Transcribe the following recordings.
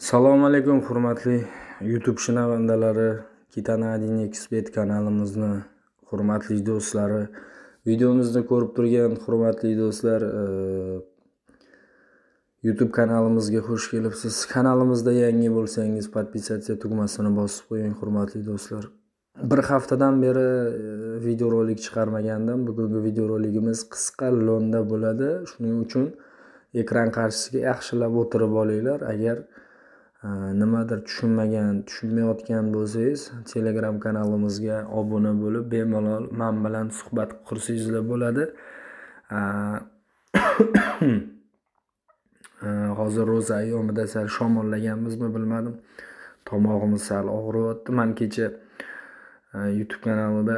assalomu alaykum hurmatli youtube shinavandalari kitana diniy ekspert kanalimizni hurmatli do'stlari videomizni ko'rib turgan hurmatli do'stlar e, youtube kanalimizga xush kelibsiz kanalimizda yangi bo'lsangiz подписаться tugmasini bosib qo'ying hurmatli do'stlar bir haftadan beri e, videorolik chiqarmagandim bugungi videorolikimiz qisqa lo'nda bo'ladi shuning uchun ekran qarshisiga yaxshilab o'tirib olinglar agar nimadir tushunmagan tushunmayotgan bo'lsangiz telegram kanalimizga obuna bo'lib bemalol man bilan suhbat qursangizlar bo'ladi hozir ro'za ayyomida sal shamollaganmizmi bilmadim tomog'imiz sal og'riyapti man kecha youtube kanalida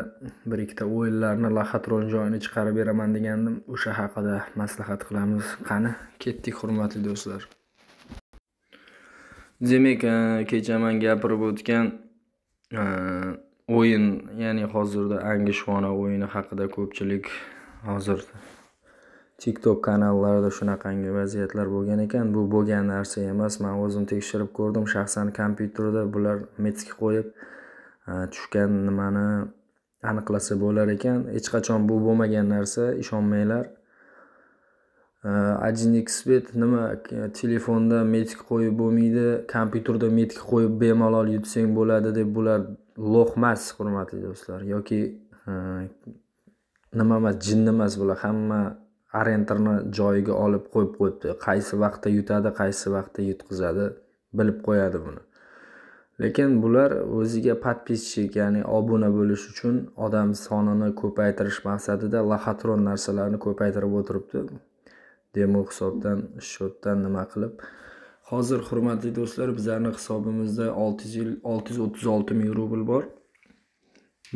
bir ikkita o'yinlarni lahatron joyini chiqarib beraman degandim o'sha haqida maslahat qilamiz qani ketdik hurmatli do'stlar demak kecha man gapirib o'tgan e, o'yin ya'ni hozirda angishvona o'yini haqida ko'pchilik hozir tiktok kanallarida shunaqangi vaziyatlar bo'lgan ekan bu bo'lgan narsa emas man o'zim tekshirib ko'rdim shaxsan kompyuterda bular metski qo'yib e, tushgan nimani aniqlasa bo'lar ekan hech qachon bu bo'lmagan narsa ishonmanglar x ekspert nima telefonda metik qo'yib bo'lmaydi kompyuterda metik qo'yib bemalol yutsang bo'ladi deb bular emas hurmatli do'stlar yoki nima emas jinn emas bular hamma arentrni joyiga olib qo'yib qo'yibdi qaysi vaqtda yutadi qaysi vaqtda yutqizadi bilib qo'yadi buni lekin bular o'ziga подписчик ya'ni obuna bo'lish uchun odam sonini ko'paytirish maqsadida lohatron narsalarni ko'paytirib o'tiribdi demo hisobdan shotdan nima qilib hozir hurmatli do'stlar bizlarni hisobimizda olti yuz olti yuz o'ttiz olti ming rubl bor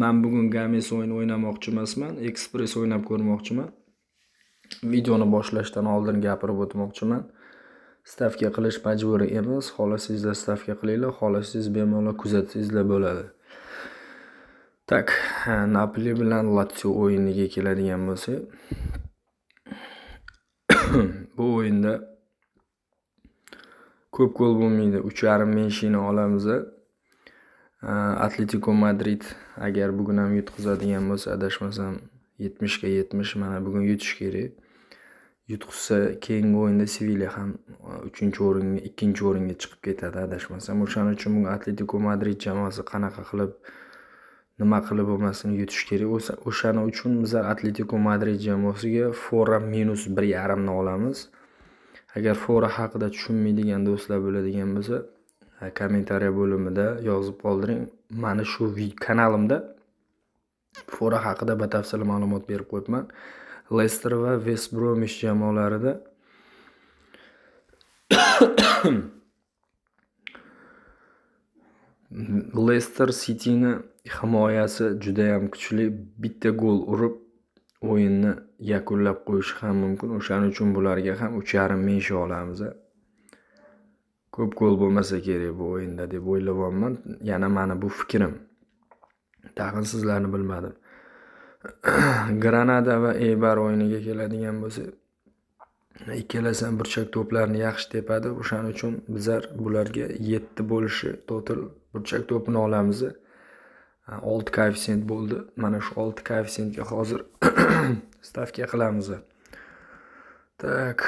man bugun games o'yini o'ynamoqchi emasman ekspress o'ynab ko'rmoqchiman videoni boshlashdan oldin gapirib o'tmoqchiman stavka qilish majburiy emas xohlasangizlar stavka qilinglar xohlasangiz bemalol kuzatsangizlar bo'ladi tak napoli bilan latsio o'yiniga keladigan bo'lsak bu o'yinda ko'p gol bo'lmaydi uch yarim menshini olamiz atletiko madrid agar bugun ham yutqizadigan bo'lsa adashmasam yetmishga yetmish mana bugun yutish kerak yutqizsa keyingi o'yinda sevilya ham e, uchinchi o'ringa ikkinchi o'ringa chiqib ketadi adashmasam o'shaning uchun bugun atletiko madrid jamoasi qanaqa qilib nima qilib bo'lmasin yutish kerak bo'lsa o'shani uchun bizlar atletiko madrid jamoasiga fora minus bir yarimni olamiz agar fora haqida tushunmaydigan do'stlar bo'ladigan bo'lsa kommentariya bo'limida yozib qoldiring mana shu kanalimda fora haqida batafsil ma'lumot berib qo'yibman lester va vest bromich jamoalarida lester sitini himoyasi judayam kuchli bitta gol urib o'yinni yakunlab qo'yishi ham mumkin o'shaning uchun bularga ham uch yarim ming olamiz ko'p gol bo'lmasa kerak bu o'yinda deb o'ylayapman yana mani bu fikrim tag'in sizlarni bilmadim granada va eybar o'yiniga keladigan bo'lsak ikkalasi ham burchak to'plarni yaxshi tepadi o'shaning uchun bizlar bularga yetti bo'lishi total burchak to'pini olamiz e, olti koeffitsient bo'ldi mana shu olti koeffitsientga hozir stavka qilamiz так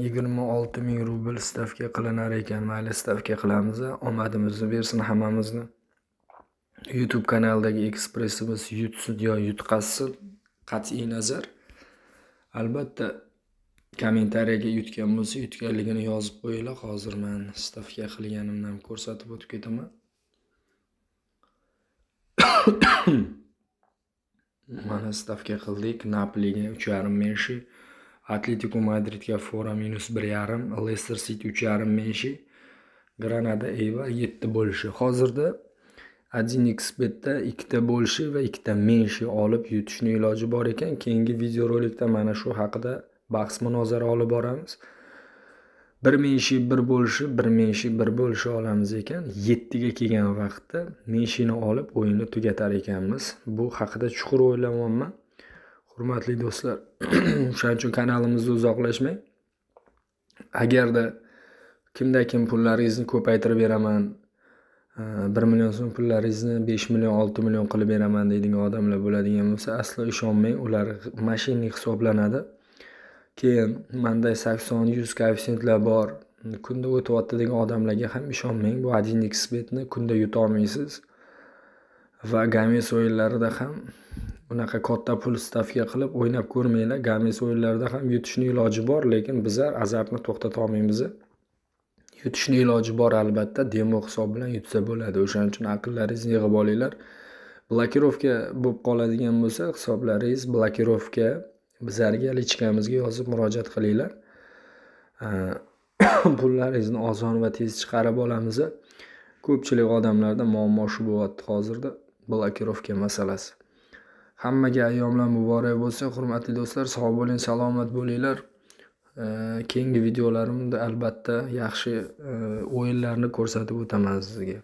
yigirma olti ming rubl stavka qilinar ekan mayli stavka qilamiz omadimizni bersin hammamizni youtube kanalidagi ekspressimiz yutsin yo yutqazsin qat'iy nazar albatta kommentariyaga yutgan bo'lsa yutganligini yozib qo'yinglar hozir man stavka qilganimni ham ko'rsatib o'tib ketaman mana stavka qildik napliga uch yarim menshi atletiko madridga fora minus bir yarim lester siti uch yarim menshi granada eva yetti bo'lishi hozirda один xbetda ikkita bo'lishi va ikkita menshi olib yutishni iloji bor ekan keyingi videorolikda mana shu haqida bahs munozara olib boramiz bir menshi bir bo'lishi bir menshi bir bo'lishi olamiz ekan yettiga kelgan vaqtda menshini olib o'yinni tugatar ekanmiz bu haqida chuqur o'ylayapman hurmatli do'stlar o'shaning uchun kanalimizni uzoqlashmang agarda kimda kim pullaringizni ko'paytirib beraman e, bir million so'm pullaringizni besh million olti million qilib beraman deydigan odamlar bo'ladigan bo'lsa aslo ishonmang ular mashina hisoblanadi keyin manday sakson yuz koeffitsientlar bor kunda o'tyapti degan odamlarga ham ishonmang bu один xbetni kunda yutolmaysiz va games o'yinlarida ham unaqa katta pul stavka qilib o'ynab ko'rmanglar games o'yinlarida ham yutishni iloji bor lekin bizlar to'xtata olmaymiz yutishni iloji bor albatta demo hisob bilan yutsa bo'ladi o'shaning uchun aqllaringizni yig'ib olinglar blokirovka bo'lib qoladigan bo'lsa hisoblaringiz blokirovka bizlarga lichkamizga yozib murojaat qilinglar pullaringizni oson va tez chiqarib olamiz ko'pchilik odamlarda muammo shu bo'lyapti hozirda blokirovka masalasi hammaga ayyomlar muborak bo'lsin hurmatli do'stlar sog' bo'ling salomat bo'linglar keyingi videolarimda albatta yaxshi e, o'yinlarni ko'rsatib o'taman sizga